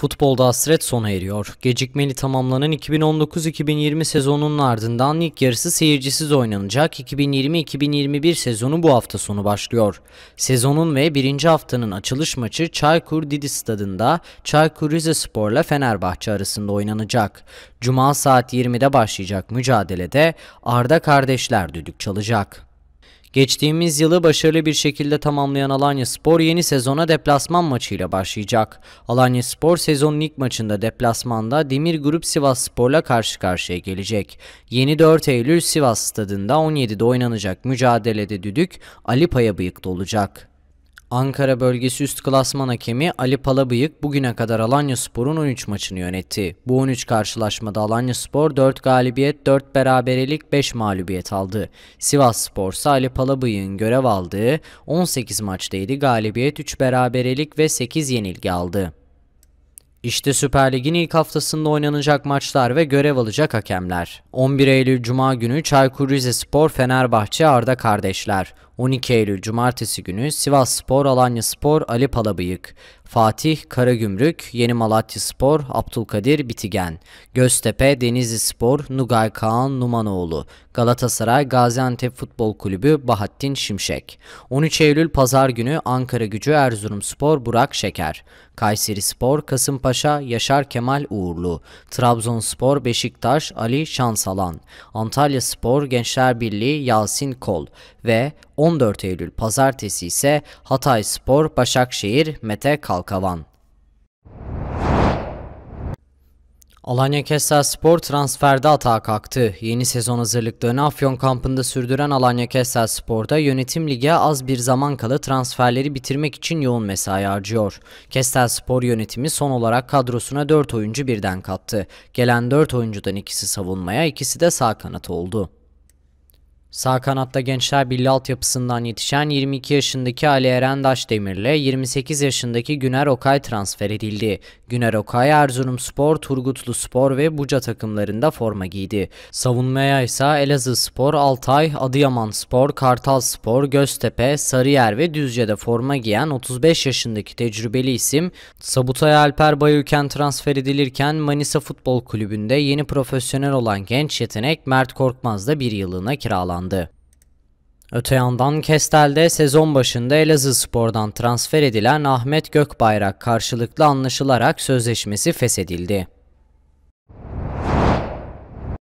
Futbolda hasret sona eriyor. Gecikmeli tamamlanan 2019-2020 sezonunun ardından ilk yarısı seyircisiz oynanacak 2020-2021 sezonu bu hafta sonu başlıyor. Sezonun ve birinci haftanın açılış maçı Çaykur Didi Stadında Çaykur Rizespor'la Fenerbahçe arasında oynanacak. Cuma saat 20'de başlayacak mücadelede Arda kardeşler düdük çalacak. Geçtiğimiz yılı başarılı bir şekilde tamamlayan Alanya Spor yeni sezona deplasman maçıyla başlayacak. Alanya Spor sezonun ilk maçında deplasmanda Demir Grup Sivas Spor'la karşı karşıya gelecek. Yeni 4 Eylül Sivas Stadında 17'de oynanacak mücadelede düdük Ali Paya bıyıklı olacak. Ankara bölgesi üst klasman hakemi Ali Palabıyık bugüne kadar Alanya Spor'un 13 maçını yönetti. Bu 13 karşılaşmada Alanya Spor 4 galibiyet, 4 beraberlik, 5 mağlubiyet aldı. Sivas Spor ise Ali Palabıyık'ın görev aldığı 18 maçta 7 galibiyet, 3 beraberlik ve 8 yenilgi aldı. İşte Süper Lig'in ilk haftasında oynanacak maçlar ve görev alacak hakemler. 11 Eylül Cuma günü Çaykur Rizespor Fenerbahçe Arda Kardeşler. 12 Eylül Cumartesi günü Sivas Spor, Alanya Spor, Ali Palabıyık, Fatih, Karagümrük, Yeni Malatya Spor, Abdülkadir, Bitigen, Göztepe, Denizli Spor, Nugay Kaan, Numanoğlu, Galatasaray, Gaziantep Futbol Kulübü, Bahattin Şimşek. 13 Eylül Pazar günü Ankara Gücü, Erzurum Spor, Burak Şeker, Kayseri Spor, Kasımpaşa, Yaşar Kemal Uğurlu, Trabzonspor, Beşiktaş, Ali Şansalan, Antalya Spor, Gençler Birliği, Yasin Kol ve 14 Eylül pazartesi ise Hatay Spor, Başakşehir, Mete Kalkavan. Alanya Kessel Spor transferde atağa kalktı. Yeni sezon hazırlıklarını Afyon kampında sürdüren Alanya Kessel Spor'da yönetim lige az bir zaman kalı transferleri bitirmek için yoğun mesai harcıyor. Kestel Spor yönetimi son olarak kadrosuna 4 oyuncu birden kattı. Gelen 4 oyuncudan ikisi savunmaya, ikisi de sağ kanat oldu. Sağ kanatta Gençler Birliği altyapısından yetişen 22 yaşındaki Ali Erendaş Demir'le 28 yaşındaki Güner Okay transfer edildi. Güner Okay Erzurumspor, Turgutlu Spor ve Buca takımlarında forma giydi. Savunmaya ise Elazığ Spor, Altay, Adıyaman Spor, Kartal Spor, Göztepe, Sarıyer ve Düzce'de forma giyen 35 yaşındaki tecrübeli isim Sabutay Alper Bayülken transfer edilirken Manisa Futbol Kulübü'nde yeni profesyonel olan genç yetenek Mert Korkmaz da bir yıllığına kiralandı açıklandı. Öte yandan Kestel'de sezon başında Elazığ Spor'dan transfer edilen Ahmet Gökbayrak karşılıklı anlaşılarak sözleşmesi feshedildi.